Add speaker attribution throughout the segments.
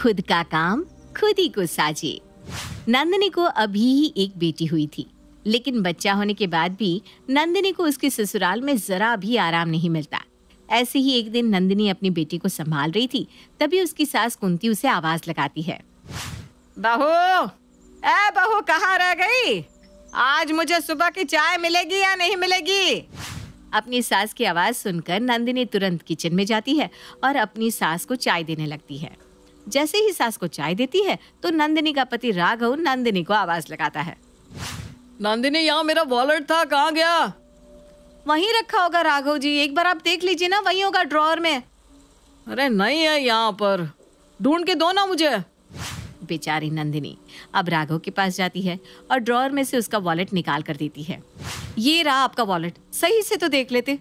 Speaker 1: खुद का काम खुद ही को साजे नंदनी को अभी ही एक बेटी हुई थी लेकिन बच्चा होने के बाद भी नंदिनी को उसके ससुराल में जरा भी आराम नहीं मिलता ऐसे ही एक दिन नंदिनी अपनी बेटी को संभाल रही थी तभी उसकी सास कुंती उसे आवाज लगाती है बहू ए बहू कहाँ रह गई आज मुझे सुबह की चाय मिलेगी या नहीं मिलेगी अपनी सास की आवाज सुनकर नंदिनी तुरंत किचन में जाती है और अपनी सास को चाय देने लगती है जैसे ही सास को चाय देती है तो नंदिनी का पति राघव नंदिनी को आवाज लगाता है नंदिनी यहाँ मेरा वॉलेट था कहाँ गया वहीं रखा होगा राघव जी एक बार आप देख लीजिए ना वहीं होगा ड्रॉर में अरे नहीं है यहाँ पर ढूंढ के दो ना मुझे बेचारी नंदिनी अब राघव के पास जाती है और ड्रॉर में से उसका वॉलेट निकाल कर देती है ये रहा आपका वॉलेट सही से तो देख लेते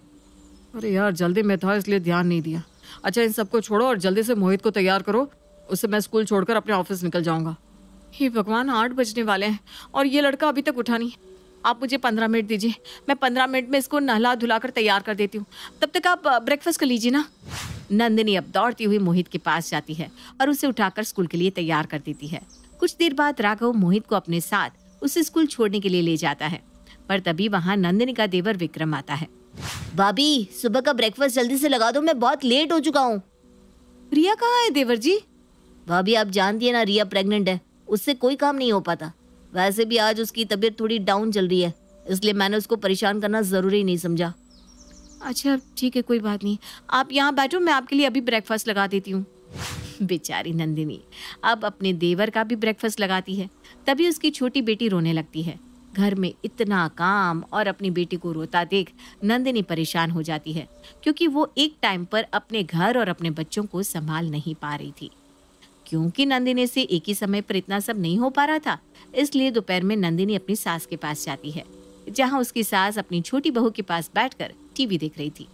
Speaker 1: अरे यार जल्दी में था इसलिए ध्यान नहीं दिया अच्छा इन सबको छोड़ो और जल्दी से मोहित को तैयार करो उससे मैं स्कूल छोड़कर अपने ऑफिस निकल जाऊंगा हे भगवान आठ बजने वाले हैं और ये लड़का अभी तक उठा नहीं आप मुझे पंद्रह मिनट दीजिए मैं पंद्रह मिनट में इसको नहला धुला कर तैयार कर देती हूँ तब तक आप ब्रेकफास्ट कर लीजिए ना नंदिनी अब दौड़ती हुई मोहित के पास जाती है और उसे उठाकर स्कूल के लिए तैयार कर देती है कुछ देर बाद राघव मोहित को अपने साथ उसे स्कूल छोड़ने के लिए ले जाता है पर तभी वहाँ नंदिनी का देवर विक्रम आता है भाभी सुबह का ब्रेकफास्ट जल्दी से लगा दो मैं बहुत लेट हो चुका हूँ रिया कहाँ है देवर जी भाभी आप जानती है ना रिया प्रेग्नेंट है उससे कोई काम नहीं हो पाता वैसे भी आज उसकी तबीयत थोड़ी डाउन चल रही है इसलिए मैंने उसको परेशान करना ज़रूरी नहीं समझा अच्छा ठीक है कोई बात नहीं आप यहाँ बैठो मैं आपके लिए अभी ब्रेकफास्ट लगा देती हूँ बेचारी नंदिनी अब अपने देवर का भी ब्रेकफास्ट लगाती है तभी उसकी छोटी बेटी रोने लगती है घर में इतना काम और अपनी बेटी को रोता देख नंदिनी परेशान हो जाती है क्योंकि वो एक टाइम पर अपने घर और अपने बच्चों को संभाल नहीं पा रही थी क्योंकि नंदिनी से एक ही समय पर इतना सब नहीं हो पा रहा था इसलिए दोपहर में नंदिनी अपनी सास के पास जाती है जहाँ उसकी सास अपनी छोटी बहू के पास बैठ टीवी देख रही थी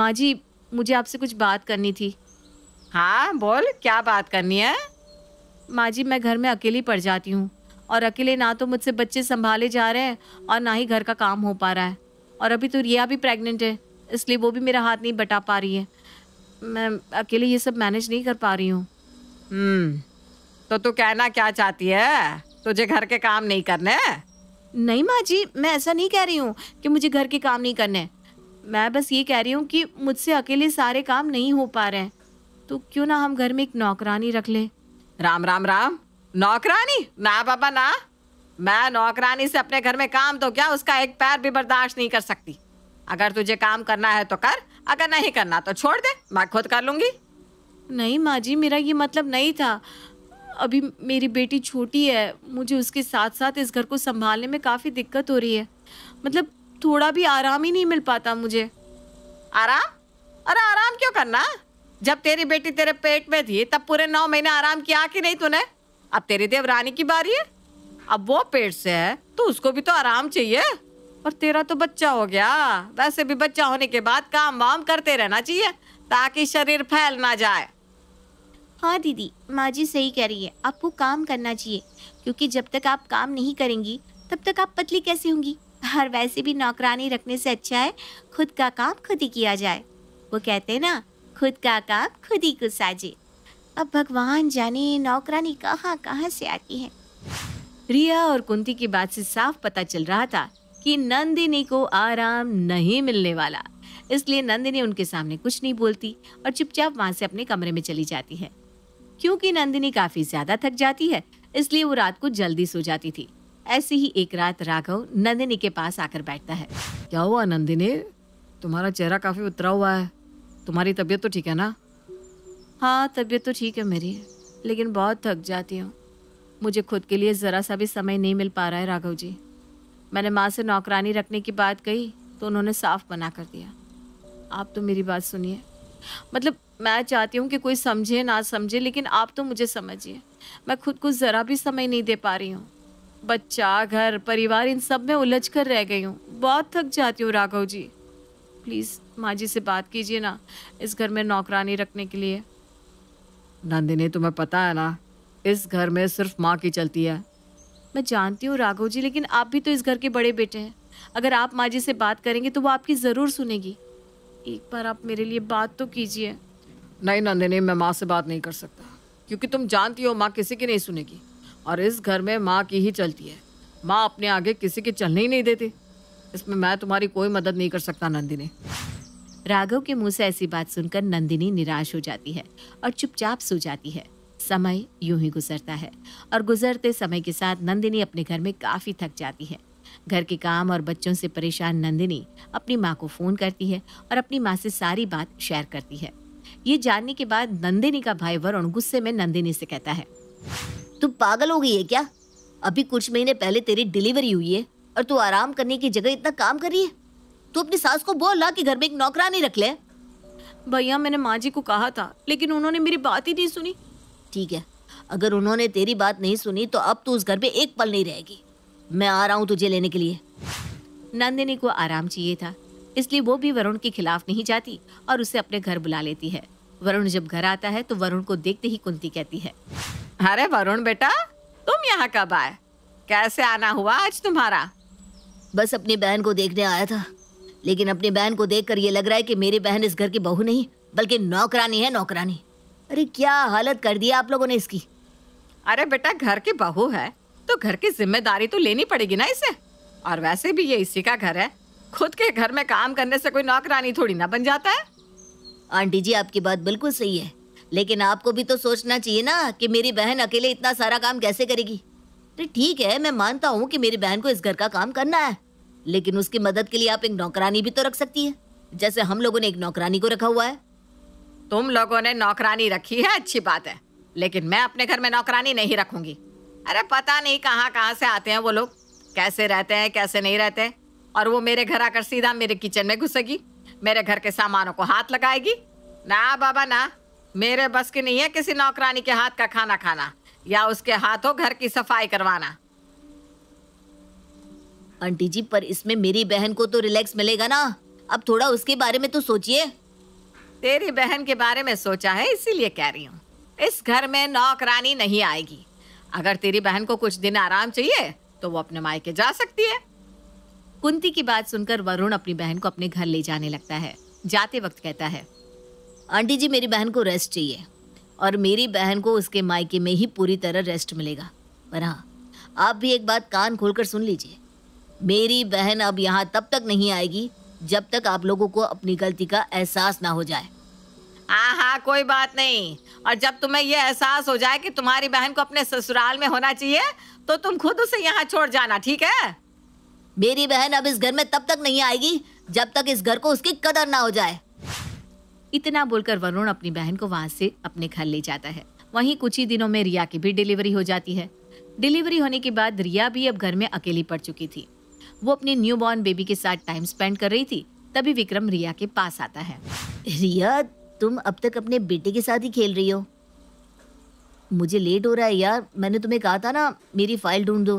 Speaker 1: माँ जी मुझे आपसे कुछ बात करनी थी हाँ बोल क्या बात करनी है माँ जी मैं घर में अकेली पड़ जाती हूँ और अकेले ना तो मुझसे बच्चे संभाले जा रहे हैं और ना ही घर का काम हो पा रहा है और अभी तो रिया भी प्रेग्नेंट है इसलिए वो भी मेरा हाथ नहीं बटा पा रही है मैं अकेले ये सब मैनेज नहीं कर पा रही हूँ हम्म तो तू कहना क्या चाहती है तुझे घर के काम नहीं करने नहीं माँ जी मैं ऐसा नहीं कह रही हूँ कि मुझे घर के काम नहीं करने मैं बस ये कह रही हूँ कि मुझसे अकेले सारे काम नहीं हो पा रहे तो क्यों ना हम घर में एक नौकरानी रख ले राम राम राम नौकरानी ना बाबा ना मैं नौकरानी से अपने घर में काम तो क्या उसका एक पैर भी बर्दाश्त नहीं कर सकती अगर तुझे काम करना है तो कर अगर नहीं करना तो छोड़ दे मैं खुद कर लूंगी नहीं माँ जी मेरा ये मतलब नहीं था अभी मेरी बेटी छोटी है मुझे उसके साथ साथ इस घर को संभालने में काफ़ी दिक्कत हो रही है मतलब थोड़ा भी आराम ही नहीं मिल पाता मुझे आराम अरे आराम क्यों करना जब तेरी बेटी तेरे पेट में थी तब पूरे नौ महीने आराम किया कि नहीं तूने अब तेरी देवरानी की बारी है अब वो पेट से है तो उसको भी तो आराम चाहिए और तेरा तो बच्चा हो गया वैसे भी बच्चा होने के बाद काम वाम करते रहना चाहिए ताकि शरीर फैल ना जाए हाँ दीदी माँ जी सही कह रही है आपको काम करना चाहिए क्योंकि जब तक आप काम नहीं करेंगी तब तक आप पतली कैसे होंगी और वैसे भी नौकरानी रखने से अच्छा है खुद का काम खुद ही किया जाए वो कहते हैं ना खुद का काम खुद ही कुछ साजे अब भगवान जाने नौकरानी कहाँ कहाँ से आती है रिया और कुंती की बात से साफ पता चल रहा था कि नंदिनी को आराम नहीं मिलने वाला इसलिए नंदिनी उनके सामने कुछ नहीं बोलती और चुपचाप वहाँ से अपने कमरे में चली जाती है क्योंकि नंदिनी काफी ज्यादा थक जाती है इसलिए वो रात को जल्दी सो जाती थी ऐसी ही एक रात राघव नंदिनी के पास आकर बैठता है क्या हुआ नंदिनी तुम्हारा चेहरा काफी उतरा हुआ है तुम्हारी तबीयत तो ठीक है ना हाँ तबीयत तो ठीक है मेरी लेकिन बहुत थक जाती हूँ मुझे खुद के लिए ज़रा सा भी समय नहीं मिल पा रहा है राघव जी मैंने माँ से नौकरानी रखने की बात कही तो उन्होंने साफ मना कर दिया आप तो मेरी बात सुनिए मतलब मैं चाहती हूँ कि कोई समझे ना समझे लेकिन आप तो मुझे समझिए मैं खुद को ज़रा भी समय नहीं दे पा रही हूँ बच्चा घर परिवार इन सब में उलझ कर रह गई हूँ बहुत थक जाती हूँ राघव जी प्लीज़ माँ जी से बात कीजिए ना इस घर में नौकरानी रखने के लिए नंदिनी तुम्हें पता है ना इस घर में सिर्फ माँ की चलती है मैं जानती हूँ राघव जी लेकिन आप भी तो इस घर के बड़े बेटे हैं अगर आप माँ जी से बात करेंगे तो वो आपकी ज़रूर सुनेगी एक बार आप मेरे लिए बात तो कीजिए नहीं नंदिनी मैं माँ से बात नहीं कर सकता क्योंकि तुम जानती हो माँ किसी की नहीं सुनेगी और इस घर में माँ की ही चलती है माँ अपने आगे किसी के चलने ही नहीं देती इसमें मैं तुम्हारी कोई मदद नहीं कर सकता नंदिनी राघव के मुंह से ऐसी बात सुनकर नंदिनी निराश हो जाती है और चुपचाप सो जाती है समय यूं ही गुजरता है और गुजरते समय के साथ नंदिनी अपने घर में काफ़ी थक जाती है घर के काम और बच्चों से परेशान नंदिनी अपनी माँ को फ़ोन करती है और अपनी माँ से सारी बात शेयर करती है ये जानने के बाद नंदिनी का भाई वरुण गुस्से में नंदिनी से कहता है तू पागल हो गई है क्या अभी कुछ महीने पहले तेरी डिलीवरी हुई है और तू आराम करने की जगह इतना काम कर रही है तू अपनी सास को बोल ला कि घर में एक नौकरा नहीं रख ले भैया मैंने माँ जी को कहा था लेकिन उन्होंने मेरी बात ही नहीं सुनी ठीक है अगर उन्होंने तेरी बात नहीं सुनी तो अब तू उस घर में एक पल नहीं रहेगी मैं आ रहा हूँ तुझे लेने के लिए नंदिनी को आराम चाहिए था इसलिए वो भी वरुण के खिलाफ नहीं जाती और उसे अपने घर बुला लेती है वरुण जब घर आता है तो वरुण को देखते ही कुंती कहती है अरे वरुण बेटा तुम यहाँ कब आए कैसे आना हुआ आज तुम्हारा बस अपनी बहन को देखने आया था लेकिन अपनी बहन को देखकर ये लग रहा है कि मेरी बहन इस घर की बहू नहीं बल्कि नौकरानी है नौकरानी अरे क्या हालत कर दिया आप लोगों ने इसकी अरे बेटा घर की बहू है तो घर की जिम्मेदारी तो लेनी पड़ेगी ना इसे और वैसे भी ये इसी का घर है खुद के घर में काम करने से कोई नौकरानी थोड़ी ना बन जाता है आंटी जी आपकी बात बिल्कुल सही है लेकिन आपको भी तो सोचना चाहिए ना कि मेरी बहन अकेले इतना सारा काम कैसे करेगी तो ठीक है मैं मानता हूँ कि मेरी बहन को इस घर का काम करना है लेकिन उसकी मदद के लिए आप एक नौकरानी भी तो रख सकती है जैसे हम लोगों ने एक नौकरानी को रखा हुआ है तुम लोगों ने नौकरानी रखी है अच्छी बात है लेकिन मैं अपने घर में नौकरानी नहीं रखूंगी अरे पता नहीं कहाँ कहाँ से आते हैं वो लोग कैसे रहते हैं कैसे नहीं रहते हैं और वो मेरे घर आकर सीधा मेरे किचन में घुसेगी मेरे घर के सामानों को हाथ लगाएगी ना बाबा ना मेरे बस की नहीं है किसी नौकरानी के हाथ का खाना खाना या उसके हाथों घर की सफाई करवाना आंटी जी पर इसमें मेरी बहन को तो रिलैक्स मिलेगा ना अब थोड़ा उसके बारे में तो सोचिए तेरी बहन के बारे में सोचा है इसीलिए कह रही हूँ इस घर में नौकरानी नहीं आएगी अगर तेरी बहन को कुछ दिन आराम चाहिए तो वो अपने मायके जा सकती है कुंती की बात सुनकर वरुण अपनी बहन को अपने घर ले जाने लगता है जाते वक्त कहता है आंटी जी मेरी बहन को रेस्ट चाहिए और मेरी बहन को उसके मायके में ही पूरी तरह रेस्ट मिलेगा पर हाँ आप भी एक बात कान खोलकर सुन लीजिए मेरी बहन अब यहाँ तब तक नहीं आएगी जब तक आप लोगों को अपनी गलती का एहसास ना हो जाए हाँ हाँ कोई बात नहीं और जब तुम्हें यह एहसास हो जाए कि तुम्हारी बहन को अपने ससुराल में होना चाहिए तो तुम खुद उसे यहाँ छोड़ जाना ठीक है मेरी बहन अब इस घर में तब तक नहीं आएगी जब तक इस घर को उसकी कदर ना हो जाए इतना बोलकर वरुण अपनी बहन को वहाँ से अपने घर ले जाता है वहीं कुछ ही दिनों में रिया की भी डिलीवरी हो जाती है डिलीवरी होने के बाद रिया भी अब घर में अकेली पड़ चुकी थी वो अपने न्यू बॉर्न बेबी के साथ टाइम स्पेंड कर रही थी तभी विक्रम रिया के पास आता है रिया तुम अब तक अपने बेटे के साथ ही खेल रही हो मुझे लेट हो रहा है यार मैंने तुम्हें कहा था ना मेरी फाइल ढूंढ दो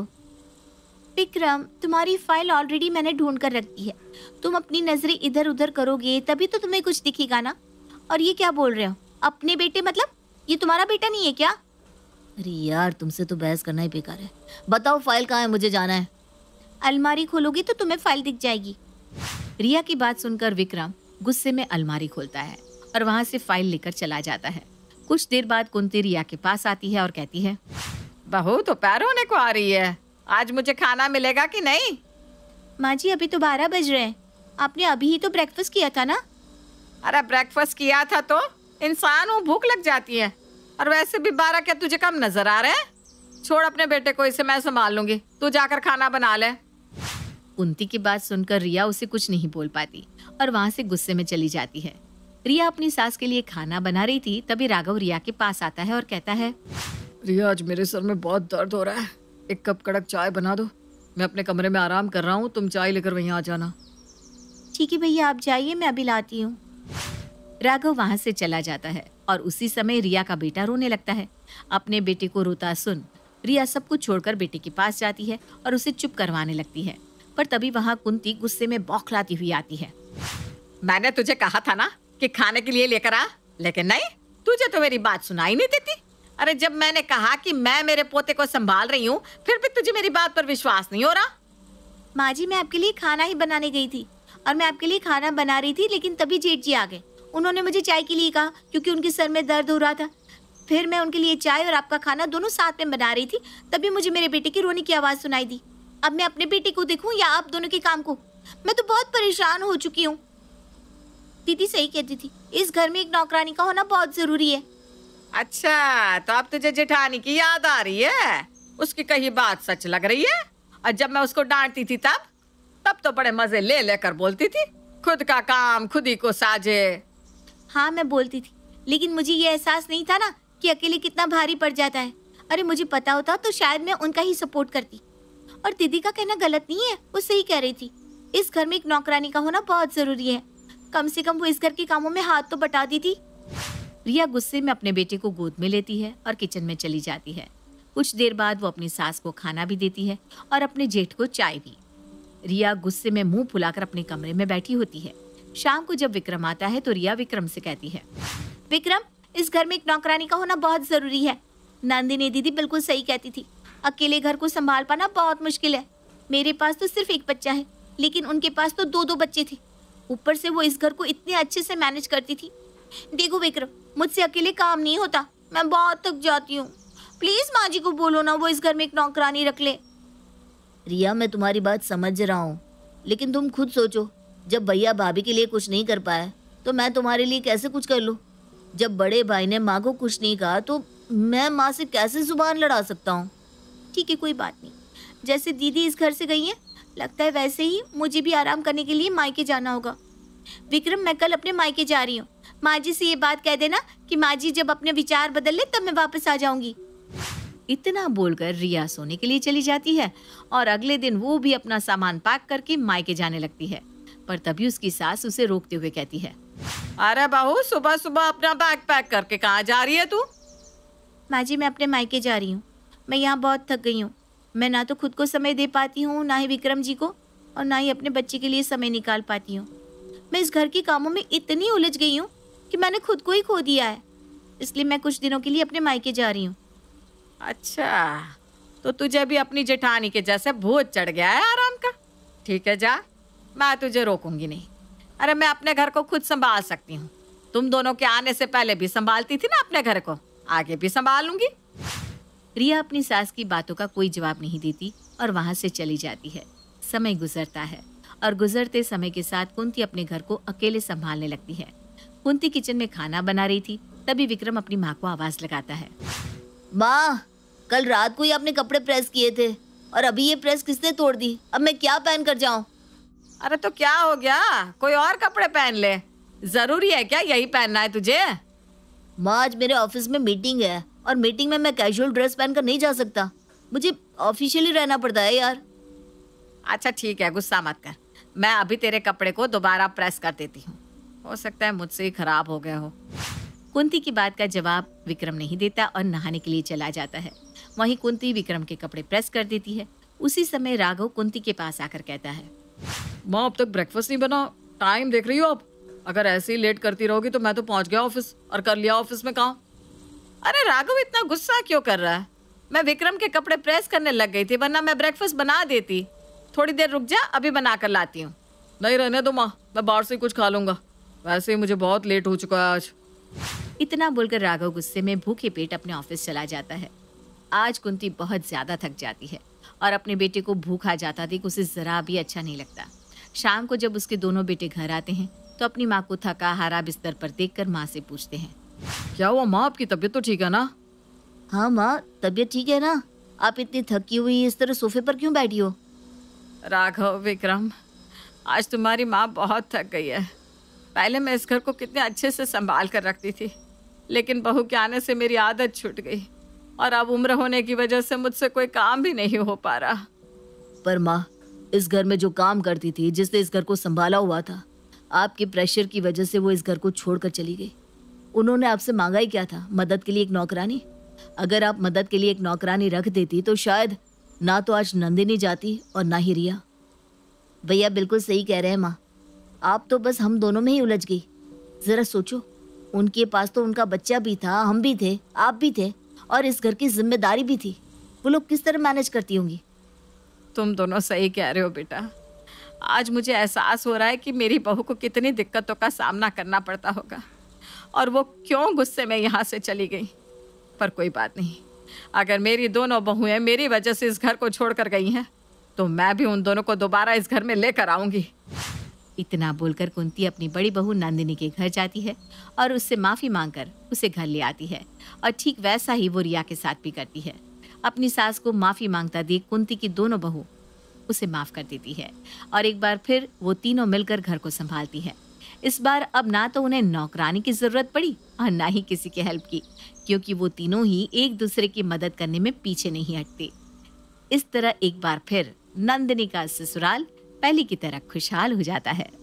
Speaker 1: विक्रम तुम्हारी फाइल ऑलरेडी मैंने ढूंढ कर रखी है तुम अपनी नजरें इधर उधर करोगे तभी तो तुम्हें कुछ दिखेगा ना और ये क्या बोल रहे हो अपने बेटे मतलब ये तुम्हारा बेटा नहीं है क्या अरे यार तुमसे तो बहस करना ही बेकार है बताओ फाइल कहाँ है मुझे जाना है अलमारी खोलोगी तो तुम्हें फाइल दिख जाएगी रिया की बात सुनकर विक्रम गुस्से में अलमारी खोलता है और वहाँ से फाइल लेकर चला जाता है कुछ देर बाद कुंती रिया के पास आती है और कहती है बहू तो पैर होने को आ रही है आज मुझे खाना मिलेगा कि नहीं माँ जी अभी तो बारह बज रहे हैं आपने अभी ही तो ब्रेकफास्ट किया था ना अरे ब्रेकफास्ट किया था तो इंसान हूँ भूख लग जाती है और वैसे भी बारह क्या तुझे कम नजर आ रहे हैं छोड़ अपने बेटे को इसे मैं संभाल लूंगी तू जाकर खाना बना ले कुंती की बात सुनकर रिया उसे कुछ नहीं बोल पाती और वहाँ से गुस्से में चली जाती है रिया अपनी सास के लिए खाना बना रही थी तभी राघव रिया के पास आता है और कहता है रिया आज मेरे सर में बहुत दर्द हो रहा है एक कप कड़क चाय बना दो मैं अपने कमरे में आराम कर रहा हूँ तुम चाय लेकर वहीं आ जाना ठीक है भैया आप जाइए मैं अभी लाती हूँ राघव वहाँ से चला जाता है और उसी समय रिया का बेटा रोने लगता है अपने बेटे को रोता सुन रिया सब कुछ छोड़कर बेटे के पास जाती है और उसे चुप करवाने लगती है पर तभी वहाँ कुंती गुस्से में बौखलाती हुई आती है मैंने तुझे कहा था ना कि खाने के लिए लेकर आ लेकिन नहीं तुझे तो मेरी बात सुनाई नहीं देती अरे जब मैंने कहा कि मैं मेरे पोते को संभाल रही हूँ फिर भी तुझे मेरी बात पर विश्वास नहीं हो रहा माँ जी मैं आपके लिए खाना ही बनाने गई थी और मैं आपके लिए खाना बना रही थी लेकिन तभी जेठ जी आ गए उन्होंने मुझे चाय के लिए कहा क्योंकि उनके सर में दर्द हो रहा था फिर मैं उनके लिए चाय और आपका खाना दोनों साथ में बना रही थी तभी मुझे मेरे बेटे की रोने की आवाज़ सुनाई दी अब मैं अपने बेटे को देखूँ या आप दोनों के काम को मैं तो बहुत परेशान हो चुकी हूँ दीदी सही कहती थी इस घर में एक नौकरानी का होना बहुत जरूरी है अच्छा तो अब तुझे जेठानी की याद आ रही है उसकी कही बात सच लग रही है और जब मैं उसको डांटती थी तब तब तो बड़े मजे ले लेकर बोलती थी खुद का काम खुद ही को साजे हाँ मैं बोलती थी लेकिन मुझे ये एहसास नहीं था ना कि अकेले कितना भारी पड़ जाता है अरे मुझे पता होता तो शायद मैं उनका ही सपोर्ट करती और दीदी का कहना गलत नहीं है वो सही कह रही थी इस घर में एक नौकरानी का होना बहुत जरूरी है कम से कम वो इस घर के कामों में हाथ तो बटा दी थी रिया गुस्से में अपने बेटे को गोद में लेती है और किचन में चली जाती है कुछ देर बाद वो अपनी सास को खाना भी देती है और अपने जेठ को चाय भी रिया गुस्से में मुंह फुलाकर अपने कमरे में बैठी होती है शाम को जब विक्रम आता है तो रिया विक्रम से कहती है विक्रम इस घर में एक नौकरानी का होना बहुत जरूरी है नंदिनी दीदी बिल्कुल सही कहती थी अकेले घर को संभाल पाना बहुत मुश्किल है मेरे पास तो सिर्फ एक बच्चा है लेकिन उनके पास तो दो दो बच्चे थे ऊपर से वो इस घर को इतने अच्छे से मैनेज करती थी देखो विक्रम मुझसे अकेले काम नहीं होता मैं बहुत थक जाती हूँ प्लीज माँ जी को बोलो ना वो इस घर में एक नौकरानी रख ले रिया मैं तुम्हारी बात समझ रहा हूँ लेकिन तुम खुद सोचो जब भैया भाभी के लिए कुछ नहीं कर पाया तो मैं तुम्हारे लिए कैसे कुछ कर लूँ जब बड़े भाई ने माँ को कुछ नहीं कहा तो मैं माँ से कैसे जुबान लड़ा सकता हूँ ठीक है कोई बात नहीं जैसे दीदी इस घर से गई है लगता है वैसे ही मुझे भी आराम करने के लिए मायके जाना होगा विक्रम मैं कल अपने मायके जा रही हूँ माँ जी से ये बात कह देना कि माँ जी जब अपने विचार बदल ले तब मैं वापस आ जाऊंगी इतना बोलकर रिया सोने के लिए चली जाती है और अगले दिन वो भी अपना सामान पैक करके मायके जाने लगती है पर तभी उसकी सास उसे रोकते हुए कहती है अरे बहू सुबह सुबह अपना बैग पैक करके कहाँ जा रही है तू माँ जी मैं अपने मायके जा रही हूँ मैं यहाँ बहुत थक गई हूँ मैं ना तो खुद को समय दे पाती हूँ ना ही विक्रम जी को और ना ही अपने बच्चे के लिए समय निकाल पाती हूँ मैं इस घर के कामों में इतनी उलझ गई हूँ कि मैंने खुद को ही खो दिया है इसलिए मैं कुछ दिनों के लिए अपने मायके जा रही हूँ अच्छा तो तुझे भी अपनी जेठानी के जैसे भूत चढ़ गया है आराम का ठीक है जा मैं तुझे रोकूंगी नहीं अरे मैं अपने घर को खुद संभाल सकती हूँ तुम दोनों के आने से पहले भी संभालती थी ना अपने घर को आगे भी संभालूंगी रिया अपनी सास की बातों का कोई जवाब नहीं देती और वहाँ से चली जाती है समय गुजरता है और गुजरते समय के साथ कुंती अपने घर को अकेले संभालने लगती है कुंती किचन में खाना बना रही थी तभी विक्रम अपनी माँ को आवाज लगाता है माँ कल रात को ही आपने कपड़े प्रेस किए थे और अभी ये प्रेस किसने तोड़ दी अब मैं क्या पहन कर जाऊँ अरे तो क्या हो गया कोई और कपड़े पहन ले जरूरी है क्या यही पहनना है तुझे माँ आज मेरे ऑफिस में मीटिंग है और मीटिंग में मैं कैजुअल ड्रेस पहनकर नहीं जा सकता मुझे ऑफिशियली रहना पड़ता है यार अच्छा ठीक है गुस्सा मत कर मैं अभी तेरे कपड़े को दोबारा प्रेस कर देती हूँ हो सकता है मुझसे ही खराब हो गया हो कुंती की बात का जवाब विक्रम नहीं देता और नहाने के लिए चला जाता है वहीं कुंती विक्रम के कपड़े प्रेस कर देती है उसी समय राघव कुंती के पास आकर कहता है माँ अब तक ब्रेकफास्ट नहीं बना टाइम देख रही हो आप अगर ऐसे ही लेट करती रहोगी तो मैं तो पहुंच गया ऑफिस और कर लिया ऑफिस में काम अरे राघव इतना गुस्सा क्यों कर रहा है मैं विक्रम के कपड़े प्रेस करने लग गई थी वरना मैं ब्रेकफास्ट बना देती थोड़ी देर रुक जा अभी बना कर लाती हूँ नहीं रहने दो माँ मैं बाहर से कुछ खा लूंगा वैसे ही मुझे बहुत लेट हो चुका है आज इतना बोलकर राघव गुस्से में भूखे पेट अपने ऑफिस चला जाता है आज कुंती बहुत ज़्यादा थक जाती है और अपने बेटे को भूखा जाता देख उसे ज़रा भी अच्छा नहीं लगता शाम को जब उसके दोनों बेटे घर आते हैं तो अपनी माँ को थका हारा बिस्तर पर देखकर माँ से पूछते हैं क्या हुआ माँ आपकी तबीयत तो ठीक है ना हाँ माँ तबीयत ठीक है ना आप इतनी थकी हुई इस तरह सोफे पर क्यों बैठी हो राघव विक्रम आज तुम्हारी माँ बहुत थक गई है पहले मैं इस घर को कितने अच्छे से संभाल कर रखती थी लेकिन बहू के आने से मेरी आदत छूट गई और अब उम्र होने की वजह से मुझसे कोई काम भी नहीं हो पा रहा पर माँ इस घर में जो काम करती थी जिसने इस घर को संभाला हुआ था आपके प्रेशर की वजह से वो इस घर को छोड़कर चली गई उन्होंने आपसे मांगा ही क्या था मदद के लिए एक नौकरानी अगर आप मदद के लिए एक नौकरानी रख देती तो शायद ना तो आज नंदिनी जाती और ना ही रिया भैया बिल्कुल सही कह रहे हैं माँ आप तो बस हम दोनों में ही उलझ गई ज़रा सोचो उनके पास तो उनका बच्चा भी था हम भी थे आप भी थे और इस घर की जिम्मेदारी भी थी वो लोग किस तरह मैनेज करती होंगी तुम दोनों सही कह रहे हो बेटा आज मुझे एहसास हो रहा है कि मेरी बहू को कितनी दिक्कतों का सामना करना पड़ता होगा और वो क्यों गुस्से में यहाँ से चली गई पर कोई बात नहीं अगर मेरी दोनों बहुएं मेरी वजह से इस घर को छोड़कर गई हैं तो मैं भी उन दोनों को दोबारा इस घर में लेकर आऊंगी इतना बोलकर कुंती अपनी बड़ी बहू नंदिनी के घर जाती है और उससे माफ़ी मांगकर उसे घर ले आती है और ठीक वैसा ही वो रिया के साथ भी करती है अपनी सास को माफ़ी मांगता देख कुंती की दोनों बहू उसे माफ़ कर देती है और एक बार फिर वो तीनों मिलकर घर को संभालती है इस बार अब ना तो उन्हें नौकरानी की जरूरत पड़ी और ना ही किसी की हेल्प की क्योंकि वो तीनों ही एक दूसरे की मदद करने में पीछे नहीं हटते इस तरह एक बार फिर नंदिनी का ससुराल पहले की तरह खुशहाल हो जाता है